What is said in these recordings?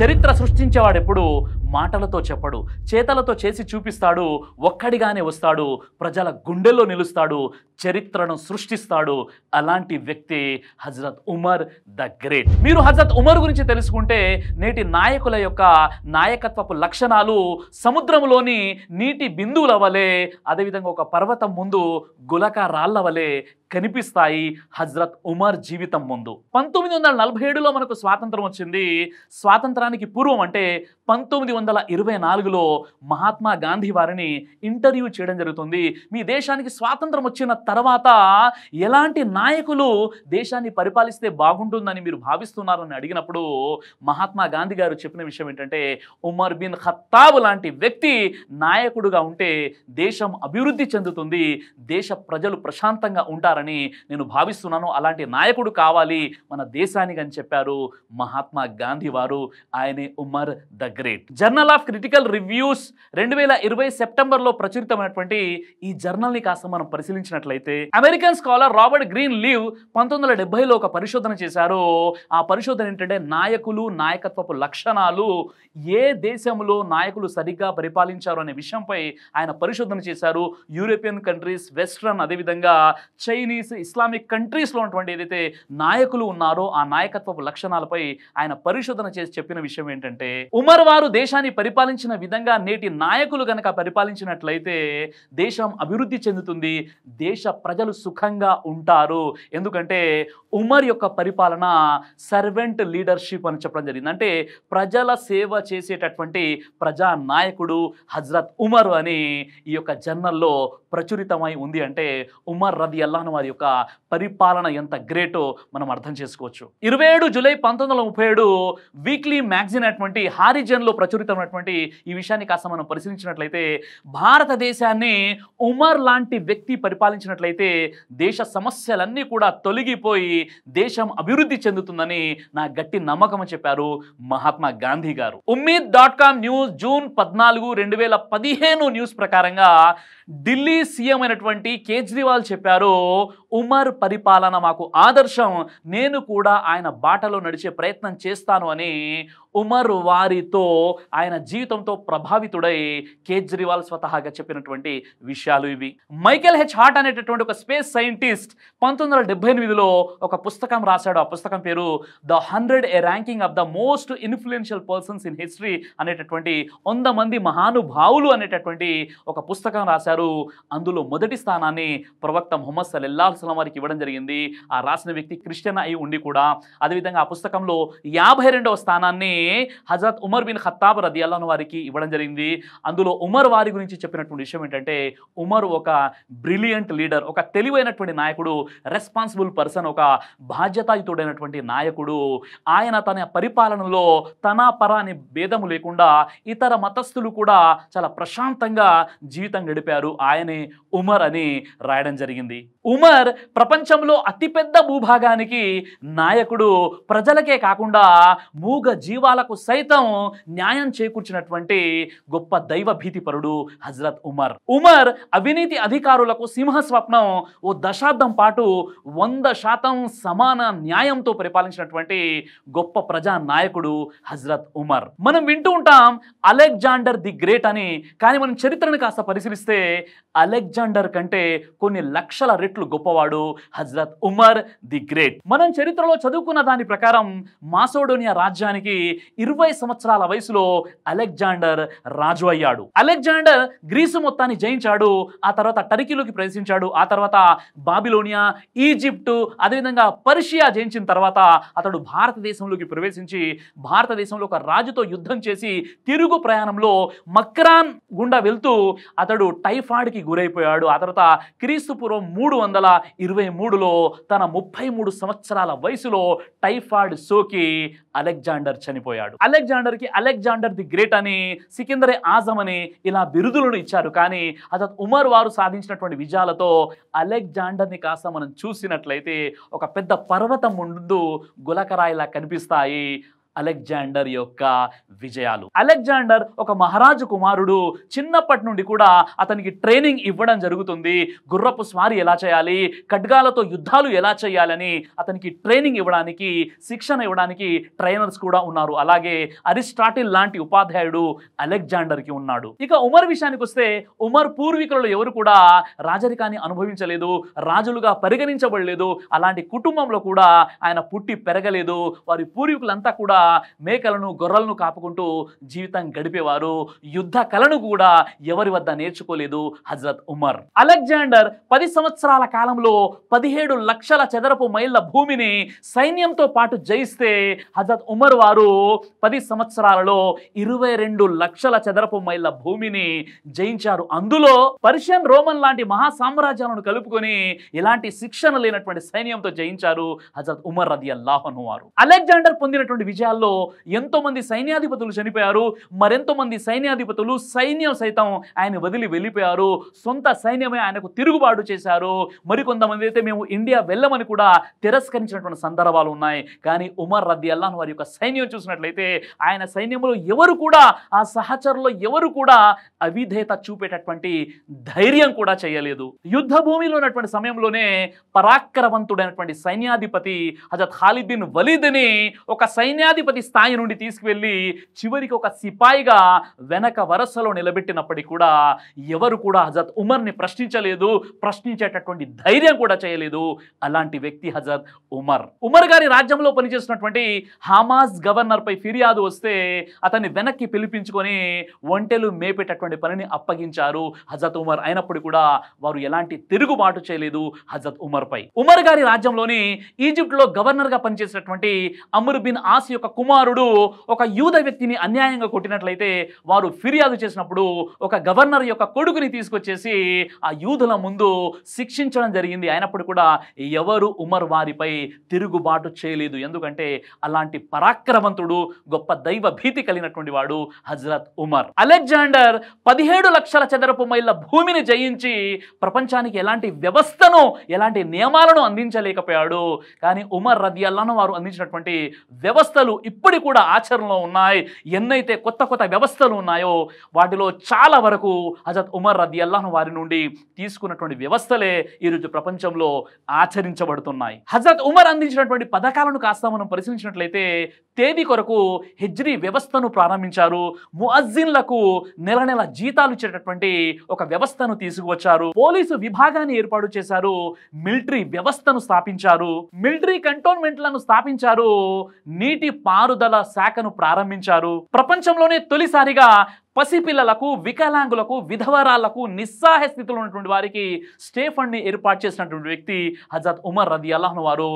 చరిత్ర సృష్టించేవాడు ఎప్పుడు మాటలతో చెప్పడు చేతలతో చేసి చూపిస్తాడు ఒక్కడిగానే వస్తాడు ప్రజల గుండెల్లో నిలుస్తాడు చరిత్రను సృష్టిస్తాడు అలాంటి వ్యక్తి హజరత్ ఉమర్ ద గ్రేట్ మీరు హజరత్ ఉమర్ గురించి తెలుసుకుంటే నేటి నాయకుల యొక్క నాయకత్వపు లక్షణాలు సముద్రంలోని నీటి బిందువుల వలె అదేవిధంగా ఒక పర్వతం ముందు గులక రాళ్ల వలె కనిపిస్తాయి హజ్రత్ ఉమర్ జీవితం ముందు పంతొమ్మిది వందల నలభై ఏడులో మనకు స్వాతంత్రం వచ్చింది స్వాతంత్రానికి పూర్వం అంటే పంతొమ్మిది వందల ఇరవై నాలుగులో మహాత్మా గాంధీ వారిని ఇంటర్వ్యూ చేయడం జరుగుతుంది మీ దేశానికి స్వాతంత్రం వచ్చిన తర్వాత ఎలాంటి నాయకులు దేశాన్ని పరిపాలిస్తే బాగుంటుందని మీరు భావిస్తున్నారని అడిగినప్పుడు మహాత్మా గాంధీ గారు చెప్పిన విషయం ఏంటంటే ఉమర్ బిన్ ఖత్తాబ్ లాంటి వ్యక్తి నాయకుడుగా ఉంటే దేశం అభివృద్ధి చెందుతుంది దేశ ప్రజలు ప్రశాంతంగా ఉంటారు చేస్తారని నేను భావిస్తున్నాను అలాంటి నాయకుడు కావాలి మన దేశానికి అని చెప్పారు మహాత్మా గాంధీ వారు ఆయనే Umar the great journal of critical reviews రెండు వేల ఇరవై సెప్టెంబర్లో ప్రచురితమైనటువంటి ఈ జర్నల్ని కాస్త మనం పరిశీలించినట్లయితే American scholar Robert Greenleaf పంతొమ్మిది వందల ఒక పరిశోధన చేశారు ఆ పరిశోధన ఏంటంటే నాయకులు నాయకత్వపు లక్షణాలు ఏ దేశంలో నాయకులు సరిగ్గా పరిపాలించారు అనే విషయంపై ఆయన పరిశోధన చేశారు యూరోపియన్ కంట్రీస్ వెస్ట్రన్ అదేవిధంగా చైనీస్ చైనీస్ ఇస్లామిక్ కంట్రీస్లో ఉన్నటువంటి ఏదైతే నాయకులు ఉన్నారో ఆ నాయకత్వపు లక్షణాలపై ఆయన పరిశోధన చేసి చెప్పిన విషయం ఏంటంటే ఉమర్ వారు దేశాన్ని పరిపాలించిన విధంగా నేటి నాయకులు గనక పరిపాలించినట్లయితే దేశం అభివృద్ధి చెందుతుంది దేశ ప్రజలు సుఖంగా ఉంటారు ఎందుకంటే ఉమర్ యొక్క పరిపాలన సర్వెంట్ లీడర్షిప్ అని చెప్పడం జరిగింది అంటే ప్రజల సేవ చేసేటటువంటి ప్రజా నాయకుడు హజరత్ ఉమర్ అని ఈ యొక్క జర్నల్లో ప్రచురితమై ఉంది అంటే ఉమర్ రది అల్లాను వారి యొక్క పరిపాలన ఎంత గ్రేటో మనం అర్థం చేసుకోవచ్చు ఇరవై ఏడు జూలై పంతొమ్మిది వందల ముప్పై ఏడు వీక్లీ మ్యాగజైన్ అటువంటి హారిజన్లో ప్రచురితమైనటువంటి ఈ విషయాన్ని కాస్త మనం పరిశీలించినట్లయితే భారతదేశాన్ని ఉమర్ లాంటి వ్యక్తి పరిపాలించినట్లయితే దేశ సమస్యలన్నీ కూడా తొలగిపోయి దేశం అభివృద్ధి చెందుతుందని నా గట్టి నమ్మకం చెప్పారు మహాత్మా గాంధీ గారు Ummeed dot com news June పద్నాలుగు రెండు వేల పదిహేను న్యూస్ ప్రకారంగా ఢిల్లీ సీఎం అయినటువంటి కేజ్రీవాల్ చెప్పారు ఉమర్ పరిపాలన మాకు ఆదర్శం నేను కూడా ఆయన బాటలో నడిచే ప్రయత్నం చేస్తాను అని ఉమర్ వారితో ఆయన జీవితంతో ప్రభావితుడై కేజ్రీవాల్ స్వతహాగా చెప్పినటువంటి విషయాలు ఇవి మైకేల్ హెచ్ హార్ట్ అనేటటువంటి ఒక స్పేస్ సైంటిస్ట్ పంతొమ్మిది వందల డెబ్బై ఎనిమిదిలో ఒక పుస్తకం రాశాడు ఆ పుస్తకం పేరు the hundred a ranking of the most influential persons in history అనేటటువంటి వంద మంది మహానుభావులు అనేటటువంటి ఒక పుస్తకం రాశారు అందులో మొదటి స్థానాన్ని ప్రవక్త మొహమ్మద్ సలెల్లాల్ అస్సలం వారికి ఇవ్వడం జరిగింది ఆ రాసిన వ్యక్తి క్రిస్టియన్ అయి ఉండి కూడా అదేవిధంగా ఆ పుస్తకంలో యాభై రెండవ స్థానాన్ని హజరత్ ఉమర్ బిన్ ఖత్తాబ్ రది అల్లాను వారికి ఇవ్వడం జరిగింది అందులో ఉమర్ వారి గురించి చెప్పినటువంటి విషయం ఏంటంటే ఉమర్ ఒక బ్రిలియంట్ లీడర్ ఒక తెలివైనటువంటి నాయకుడు రెస్పాన్సిబుల్ పర్సన్ ఒక బాధ్యతాయుతుడైనటువంటి నాయకుడు ఆయన తన పరిపాలనలో తన పర భేదము లేకుండా ఇతర మతస్థులు కూడా చాలా ప్రశాంతంగా జీవితం గడిపారు ఆయనే ఉమర్ అని రాయడం జరిగింది ఉమర్ ప్రపంచంలో అతిపెద్ద భూభాగానికి నాయకుడు ప్రజలకే కాకుండా మూగ జీవాలకు సైతం న్యాయం చేకూర్చినటువంటి గొప్ప దైవ భీతిపరుడు హజరత్ ఉమర్ ఉమర్ అవినీతి అధికారులకు సింహస్వప్నం ఓ దశాబ్దం పాటు వంద శాతం సమాన న్యాయంతో పరిపాలించినటువంటి గొప్ప ప్రజా నాయకుడు హజరత్ ఉమర్ మనం వింటూ ఉంటాం అలెగ్జాండర్ ది గ్రేట్ అని కానీ మనం చరిత్రను కాస్త పరిశీలిస్తే అలెగ్జాండర్ కంటే కొన్ని లక్షల రెట్లు గొప్పవాడు హజ్రత్ ఉమర్ ది గ్రేట్ మనం చరిత్రలో చదువుకున్న దాని ప్రకారం మాసోడోనియా రాజ్యానికి ఇరవై సంవత్సరాల వయసులో అలెగ్జాండర్ రాజు అయ్యాడు అలెగ్జాండర్ గ్రీసు మొత్తాన్ని జయించాడు ఆ తర్వాత టర్కీలోకి ప్రవేశించాడు ఆ తర్వాత బాబిలోనియా ఈజిప్టు అదేవిధంగా పర్షియా జయించిన తర్వాత అతడు భారతదేశంలోకి ప్రవేశించి భారతదేశంలో ఒక రాజుతో యుద్ధం చేసి తిరుగు ప్రయాణంలో మక్రాన్ గుండా వెళ్తూ అతడు టైఫాయిడ్కి గురైపోయాడు ఆ తర్వాత క్రీస్తు పూర్వం మూడు వందల ఇరవై మూడులో తన ముప్పై మూడు సంవత్సరాల వయసులో టైఫాయిడ్ సోకి అలెగ్జాండర్ చనిపోయాడు అలెగ్జాండర్కి అలెగ్జాండర్ ది గ్రేట్ అని సికిందరే ఆజం అని ఇలా బిరుదులను ఇచ్చారు కానీ అతను ఉమర్ వారు సాధించినటువంటి విజయాలతో అలెగ్జాండర్ని కాస్త మనం చూసినట్లయితే ఒక పెద్ద పర్వతం ముందు గులకరాయిలా కనిపిస్తాయి అలెగ్జాండర్ యొక్క విజయాలు అలెగ్జాండర్ ఒక మహారాజు కుమారుడు చిన్నప్పటి నుండి కూడా అతనికి ట్రైనింగ్ ఇవ్వడం జరుగుతుంది గుర్రపు స్వారీ ఎలా చేయాలి ఖడ్గాలతో యుద్ధాలు ఎలా చేయాలని అతనికి ట్రైనింగ్ ఇవ్వడానికి శిక్షణ ఇవ్వడానికి ట్రైనర్స్ కూడా ఉన్నారు అలాగే అరిస్టాటిల్ లాంటి ఉపాధ్యాయుడు అలెగ్జాండర్కి ఉన్నాడు ఇక ఉమర్ విషయానికి వస్తే ఉమర్ పూర్వీకులలో ఎవరు కూడా రాజరికాన్ని అనుభవించలేదు రాజులుగా పరిగణించబడలేదు అలాంటి కుటుంబంలో కూడా ఆయన పుట్టి పెరగలేదు వారి పూర్వీకులంతా కూడా మేకలను గొర్రెలను కాపుకుంటూ జీవితం గడిపేవారు యుద్ధ కళను కూడా ఎవరి వద్ద నేర్చుకోలేదు హజరత్ ఉమర్ అలెగ్జాండర్ పది సంవత్సరాల కాలంలో పదిహేడు లక్షల చదరపు మైళ్ళ భూమిని సైన్యంతో పాటు జయిస్తే హజరత్ ఉమర్ వారు పది సంవత్సరాలలో ఇరవై రెండు లక్షల చదరపు మైళ్ళ భూమిని జయించారు అందులో పర్షియన్ రోమన్ లాంటి మహా సామ్రాజ్యాలను కలుపుకొని ఎలాంటి శిక్షణ లేనటువంటి సైన్యంతో జయించారు హజరత్ ఉమర్ రది అల్లాహను వారు అలెగ్జాండర్ పొందినటువంటి విజయ విషయాల్లో ఎంతోమంది సైన్యాధిపతులు చనిపోయారు మరెంతోమంది సైన్యాధిపతులు సైన్యం సైతం ఆయన వదిలి వెళ్ళిపోయారు సొంత సైన్యమే ఆయనకు తిరుగుబాటు చేశారు మరికొంతమంది అయితే మేము ఇండియా వెళ్ళమని కూడా తిరస్కరించినటువంటి సందర్భాలు ఉన్నాయి కానీ ఉమర్ రద్ది అల్లాన్ వారి యొక్క సైన్యం చూసినట్లయితే ఆయన సైన్యంలో ఎవరు కూడా ఆ సహచరులో ఎవరు కూడా అవిధేయత చూపేటటువంటి ధైర్యం కూడా చేయలేదు యుద్ధ భూమిలో ఉన్నటువంటి సమయంలోనే పరాక్రమవంతుడైనటువంటి సైన్యాధిపతి హజత్ ఖాలిద్ వలీద్ని ఒక సైన్యాధి సేనాధిపతి స్థాయి నుండి తీసుకువెళ్ళి చివరికి ఒక సిపాయిగా వెనక వరసలో నిలబెట్టినప్పటికీ కూడా ఎవరు కూడా హజత్ ఉమర్ని ప్రశ్నించలేదు ప్రశ్నించేటటువంటి ధైర్యం కూడా చేయలేదు అలాంటి వ్యక్తి హజత్ ఉమర్ ఉమర్ గారి రాజ్యంలో పనిచేసినటువంటి హమాస్ గవర్నర్పై ఫిర్యాదు వస్తే అతన్ని వెనక్కి పిలిపించుకొని ఒంటెలు మేపేటటువంటి పనిని అప్పగించారు హజత్ ఉమర్ అయినప్పుడు కూడా వారు ఎలాంటి తిరుగుబాటు చేయలేదు ఉమర్ ఉమర్పై ఉమర్ గారి రాజ్యంలోని ఈజిప్ట్లో గవర్నర్గా పనిచేసినటువంటి అమర్ బిన్ ఆస్ యొక్క కుమారుడు ఒక యూద వ్యక్తిని అన్యాయంగా కొట్టినట్లయితే వారు ఫిర్యాదు చేసినప్పుడు ఒక గవర్నర్ యొక్క కొడుకుని తీసుకొచ్చేసి ఆ యూదుల ముందు శిక్షించడం జరిగింది అయినప్పుడు కూడా ఎవరు ఉమర్ వారిపై తిరుగుబాటు చేయలేదు ఎందుకంటే అలాంటి పరాక్రమంతుడు గొప్ప దైవ భీతి కలిగినటువంటి వాడు హజరత్ ఉమర్ అలెగ్జాండర్ పదిహేడు లక్షల చదరపు మైళ్ళ భూమిని జయించి ప్రపంచానికి ఎలాంటి వ్యవస్థను ఎలాంటి నియమాలను అందించలేకపోయాడు కానీ ఉమర్ అల్లాను వారు అందించినటువంటి వ్యవస్థలు ఇప్పటి కూడా ఆచరణలో ఉన్నాయి ఎన్నైతే కొత్త కొత్త వ్యవస్థలు ఉన్నాయో వాటిలో చాలా వరకు హజత్ ఉమర్ రద్ది అల్లాహ్ వారి నుండి తీసుకున్నటువంటి వ్యవస్థలే ఈరోజు ప్రపంచంలో ఆచరించబడుతున్నాయి హజరత్ ఉమర్ అందించినటువంటి పథకాలను కాస్త మనం పరిశీలించినట్లయితే తేదీ కొరకు హెజ్రీ వ్యవస్థను ప్రారంభించారు ముఅజ్జిన్లకు నెల నెల జీతాలు ఇచ్చేటటువంటి ఒక వ్యవస్థను తీసుకువచ్చారు పోలీసు విభాగాన్ని ఏర్పాటు చేశారు మిలిటరీ వ్యవస్థను స్థాపించారు మిలిటరీ కంటోన్మెంట్లను స్థాపించారు నీటి పారుదల శాఖను ప్రారంభించారు ప్రపంచంలోనే తొలిసారిగా పసిపిల్లలకు వికలాంగులకు విధవరాలకు నిస్సహాయ స్థితిలో ఉన్నటువంటి వారికి స్టే ని ఏర్పాటు చేసినటువంటి వ్యక్తి హజత్ ఉమర్ రది అల్లహన్ వారు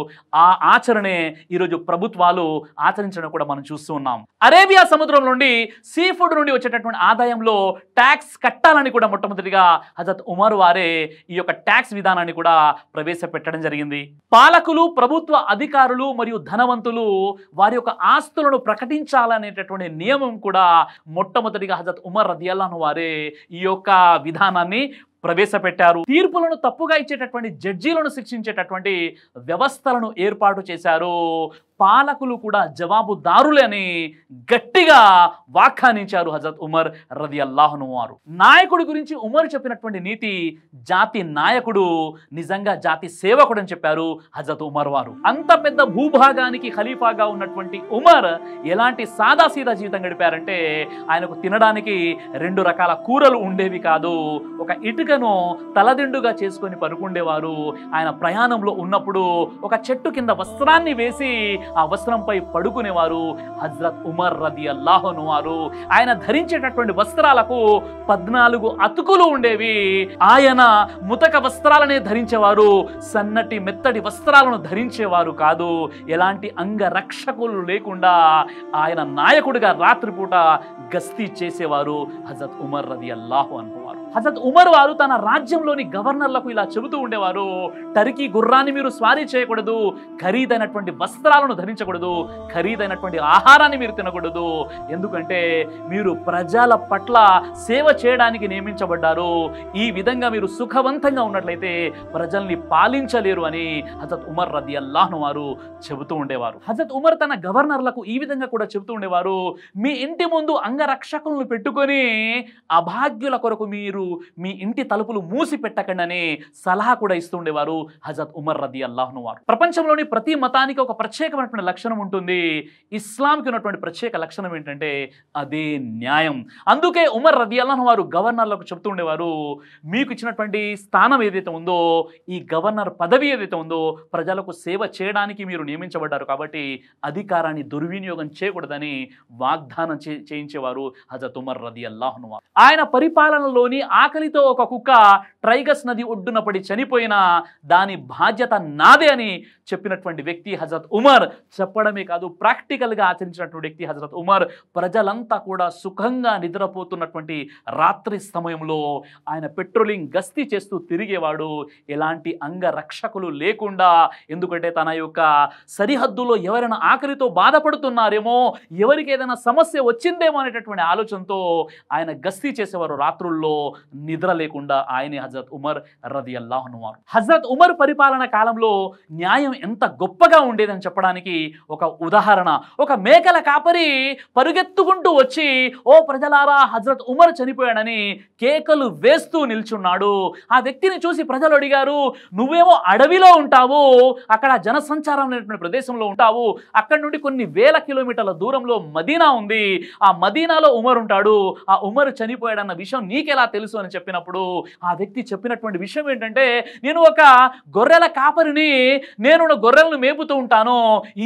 ఆ ఆచరణే ఈరోజు ప్రభుత్వాలు ఆచరించడం కూడా మనం చూస్తూ ఉన్నాం అరేబియా సముద్రం నుండి సీ ఫుడ్ నుండి వచ్చేటటువంటి ఆదాయంలో ట్యాక్స్ కట్టాలని కూడా మొట్టమొదటిగా హజత్ ఉమర్ వారే ఈ యొక్క ట్యాక్స్ విధానాన్ని కూడా ప్రవేశపెట్టడం జరిగింది పాలకులు ప్రభుత్వ అధికారులు మరియు ధనవంతులు వారి యొక్క ఆస్తులను ప్రకటించాలనేటటువంటి నియమం కూడా మొట్టమొదటిగా హజరత్ ఉమర్ రదియల్లాను వారి ఈ యొక్క విధానాన్ని ప్రవేశపెట్టారు తీర్పులను తప్పుగా ఇచ్చేటటువంటి జడ్జీలను శిక్షించేటటువంటి వ్యవస్థలను ఏర్పాటు చేశారు పాలకులు కూడా జవాబుదారులని గట్టిగా వ్యాఖ్యానించారు హజరత్ ఉమర్ రది అల్లాహను వారు నాయకుడి గురించి ఉమర్ చెప్పినటువంటి నీతి జాతి నాయకుడు నిజంగా జాతి సేవకుడు అని చెప్పారు హజరత్ ఉమర్ వారు అంత పెద్ద భూభాగానికి ఖలీఫాగా ఉన్నటువంటి ఉమర్ ఎలాంటి సాదా సీదా జీవితం గడిపారంటే ఆయనకు తినడానికి రెండు రకాల కూరలు ఉండేవి కాదు ఒక ఇటుక ఇసుకను తలదిండుగా చేసుకొని పనుకుండేవారు ఆయన ప్రయాణంలో ఉన్నప్పుడు ఒక చెట్టు కింద వస్త్రాన్ని వేసి ఆ వస్త్రంపై పడుకునేవారు హజ్రత్ ఉమర్ రది అల్లాహను వారు ఆయన ధరించేటటువంటి వస్త్రాలకు పద్నాలుగు అతుకులు ఉండేవి ఆయన ముతక వస్త్రాలనే ధరించేవారు సన్నటి మెత్తటి వస్త్రాలను ధరించేవారు కాదు ఎలాంటి అంగరక్షకులు లేకుండా ఆయన నాయకుడిగా రాత్రిపూట గస్తీ చేసేవారు హజరత్ ఉమర్ రది అల్లాహు అనుకోవారు హజరత్ ఉమర్ వారు తన రాజ్యంలోని గవర్నర్లకు ఇలా చెబుతూ ఉండేవారు టర్కీ గుర్రాన్ని మీరు స్వారీ చేయకూడదు ఖరీదైనటువంటి వస్త్రాలను ధరించకూడదు ఖరీదైనటువంటి ఆహారాన్ని మీరు తినకూడదు ఎందుకంటే మీరు ప్రజల పట్ల సేవ చేయడానికి నియమించబడ్డారు ఈ విధంగా మీరు సుఖవంతంగా ఉన్నట్లయితే ప్రజల్ని పాలించలేరు అని హజరత్ ఉమర్ రది అల్లాహ్ను వారు చెబుతూ ఉండేవారు హజరత్ ఉమర్ తన గవర్నర్లకు ఈ విధంగా కూడా చెబుతూ ఉండేవారు మీ ఇంటి ముందు అంగరక్షకులను పెట్టుకొని అభాగ్యుల కొరకు మీరు మీరు మీ ఇంటి తలుపులు మూసి పెట్టకండి సలహా కూడా ఇస్తుండేవారు హజత్ ఉమర్ రది అల్లాహ్ను వారు ప్రపంచంలోని ప్రతి మతానికి ఒక ప్రత్యేకమైనటువంటి లక్షణం ఉంటుంది ఇస్లాంకి ఉన్నటువంటి ప్రత్యేక లక్షణం ఏంటంటే అదే న్యాయం అందుకే ఉమర్ రది అల్లాహ్ వారు గవర్నర్లకు చెప్తుండేవారు మీకు ఇచ్చినటువంటి స్థానం ఏదైతే ఉందో ఈ గవర్నర్ పదవి ఏదైతే ఉందో ప్రజలకు సేవ చేయడానికి మీరు నియమించబడ్డారు కాబట్టి అధికారాన్ని దుర్వినియోగం చేయకూడదని వాగ్దానం చేయించేవారు హజత్ ఉమర్ రది అల్లాహ్ను ఆయన పరిపాలనలోని ఆకలితో ఒక కుక్క ట్రైగస్ నది ఒడ్డున పడి చనిపోయినా దాని బాధ్యత నాదే అని చెప్పినటువంటి వ్యక్తి హజరత్ ఉమర్ చెప్పడమే కాదు ప్రాక్టికల్గా ఆచరించినటువంటి వ్యక్తి హజరత్ ఉమర్ ప్రజలంతా కూడా సుఖంగా నిద్రపోతున్నటువంటి రాత్రి సమయంలో ఆయన పెట్రోలింగ్ గస్తీ చేస్తూ తిరిగేవాడు ఎలాంటి అంగరక్షకులు లేకుండా ఎందుకంటే తన యొక్క సరిహద్దులో ఎవరైనా ఆకలితో బాధపడుతున్నారేమో ఎవరికి ఏదైనా సమస్య వచ్చిందేమో అనేటటువంటి ఆలోచనతో ఆయన గస్తీ చేసేవారు రాత్రుల్లో నిద్ర లేకుండా ఆయనే హజరత్ ఉమర్ రది అల్లాహనుమారు హజరత్ ఉమర్ పరిపాలన కాలంలో న్యాయం ఎంత గొప్పగా ఉండేదని చెప్పడానికి ఒక ఉదాహరణ ఒక మేకల కాపరి పరుగెత్తుకుంటూ వచ్చి ఓ ప్రజలారా హజరత్ ఉమర్ చనిపోయాడని కేకలు వేస్తూ నిల్చున్నాడు ఆ వ్యక్తిని చూసి ప్రజలు అడిగారు నువ్వేమో అడవిలో ఉంటావు అక్కడ జనసంచారం అనేటువంటి ప్రదేశంలో ఉంటావు అక్కడ నుండి కొన్ని వేల కిలోమీటర్ల దూరంలో మదీనా ఉంది ఆ మదీనాలో ఉమర్ ఉంటాడు ఆ ఉమర్ చనిపోయాడన్న విషయం నీకెలా తెలుసు తెలుసు అని చెప్పినప్పుడు ఆ వ్యక్తి చెప్పినటువంటి విషయం ఏంటంటే నేను ఒక గొర్రెల కాపరిని నేను గొర్రెలను మేపుతూ ఉంటాను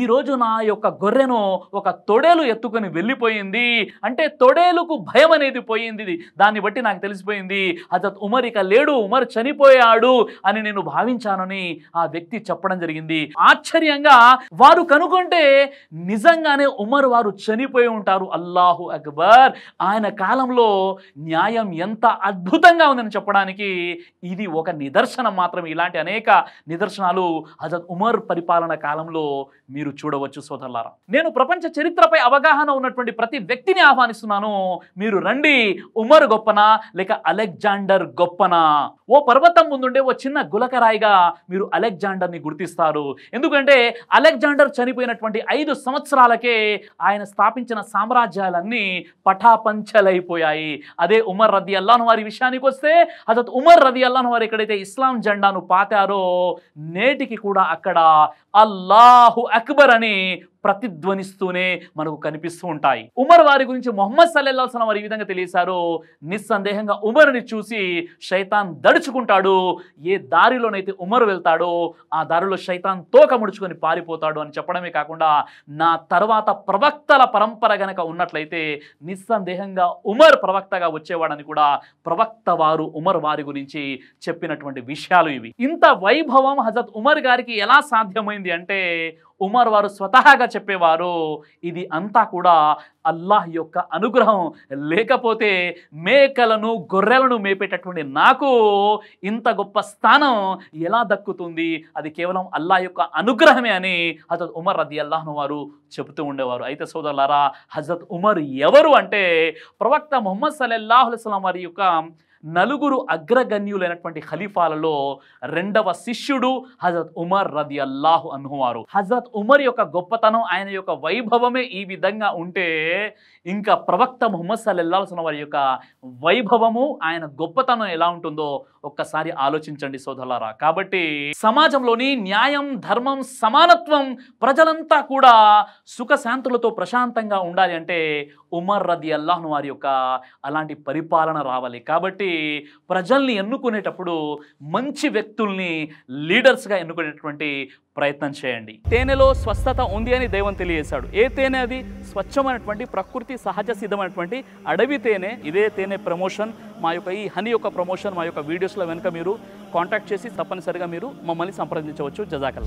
ఈరోజు నా యొక్క గొర్రెను ఒక తొడేలు ఎత్తుకొని వెళ్ళిపోయింది అంటే తొడేలుకు భయం అనేది పోయింది దాన్ని బట్టి నాకు తెలిసిపోయింది హజత్ ఉమర్ ఇక లేడు ఉమర్ చనిపోయాడు అని నేను భావించానని ఆ వ్యక్తి చెప్పడం జరిగింది ఆశ్చర్యంగా వారు కనుగొంటే నిజంగానే ఉమర్ వారు చనిపోయి ఉంటారు అల్లాహు అక్బర్ ఆయన కాలంలో న్యాయం ఎంత అద్భుతంగా ఉందని చెప్పడానికి ఇది ఒక నిదర్శనం మాత్రం ఇలాంటి అనేక నిదర్శనాలు హజత్ ఉమర్ పరిపాలన కాలంలో మీరు చూడవచ్చు సోదరులారా నేను ప్రపంచ చరిత్రపై అవగాహన ఉన్నటువంటి ప్రతి వ్యక్తిని ఆహ్వానిస్తున్నాను మీరు రండి ఉమర్ గొప్పన లేక అలెగ్జాండర్ గొప్పన ఓ పర్వతం ముందుండే ఓ చిన్న గులకరాయిగా మీరు అలెగ్జాండర్ని గుర్తిస్తారు ఎందుకంటే అలెగ్జాండర్ చనిపోయినటువంటి ఐదు సంవత్సరాలకే ఆయన స్థాపించిన సామ్రాజ్యాలన్నీ పటాపంచలైపోయాయి అదే ఉమర్ రద్దీ అల్లాను వారి ఈ విషానికి వస్తే Hazrat Umar رضی اللہ عنہ ఇక్కడైతే ఇస్లాం జండాను పాతారో నేటికీ కూడా అక్కడ అల్లాహు అక్బర్ అని ప్రతిధ్వనిస్తూనే మనకు కనిపిస్తూ ఉంటాయి ఉమర్ వారి గురించి మొహమ్మద్ సల్లెల్లాహుసలం వారు ఈ విధంగా తెలియసారో నిస్సందేహంగా ఉమర్ని చూసి శైతాన్ దడుచుకుంటాడు ఏ దారిలోనైతే ఉమర్ వెళ్తాడో ఆ దారిలో శైతాన్ తోక ముడుచుకొని పారిపోతాడు అని చెప్పడమే కాకుండా నా తర్వాత ప్రవక్తల పరంపర గనక ఉన్నట్లయితే నిస్సందేహంగా ఉమర్ ప్రవక్తగా వచ్చేవాడని కూడా ప్రవక్త వారు ఉమర్ వారి గురించి చెప్పినటువంటి విషయాలు ఇవి ఇంత వైభవం హజత్ ఉమర్ గారికి ఎలా సాధ్యమైంది అంటే ఉమర్ వారు స్వతహాగా చెప్పేవారు ఇది అంతా కూడా అల్లాహ్ యొక్క అనుగ్రహం లేకపోతే మేకలను గొర్రెలను మేపేటటువంటి నాకు ఇంత గొప్ప స్థానం ఎలా దక్కుతుంది అది కేవలం అల్లాహ్ యొక్క అనుగ్రహమే అని హజరత్ ఉమర్ రది అల్లాహ్ను వారు చెబుతూ ఉండేవారు అయితే సోదరులారా హజరత్ ఉమర్ ఎవరు అంటే ప్రవక్త ముహమ్మద్ సలల్లాహుస్లాం వారి యొక్క నలుగురు అగ్రగణ్యులైనటువంటి ఖలీఫాలలో రెండవ శిష్యుడు హజరత్ ఉమర్ రది అల్లాహు అనువారు హజరత్ ఉమర్ యొక్క గొప్పతనం ఆయన యొక్క వైభవమే ఈ విధంగా ఉంటే ఇంకా ప్రవక్త ముహమ్మద్ సల్లెల్లాల్సిన వారి యొక్క వైభవము ఆయన గొప్పతనం ఎలా ఉంటుందో ఒక్కసారి ఆలోచించండి సోదరులారా కాబట్టి సమాజంలోని న్యాయం ధర్మం సమానత్వం ప్రజలంతా కూడా సుఖశాంతులతో ప్రశాంతంగా ఉండాలి అంటే ఉమర్ రది అల్లాహ్ వారి యొక్క అలాంటి పరిపాలన రావాలి కాబట్టి ప్రజల్ని ఎన్నుకునేటప్పుడు మంచి వ్యక్తుల్ని లీడర్స్గా ఎన్నుకునేటువంటి ప్రయత్నం చేయండి తేనెలో స్వస్థత ఉంది అని దైవం తెలియజేశాడు ఏ తేనె అది స్వచ్ఛమైనటువంటి ప్రకృతి సహజ సిద్ధమైనటువంటి అడవి తేనె ఇదే తేనె ప్రమోషన్ మా యొక్క ఈ హనీ యొక్క ప్రమోషన్ మా యొక్క వీడియోస్లో వెనుక మీరు కాంటాక్ట్ చేసి తప్పనిసరిగా మీరు మమ్మల్ని సంప్రదించవచ్చు జజాకల్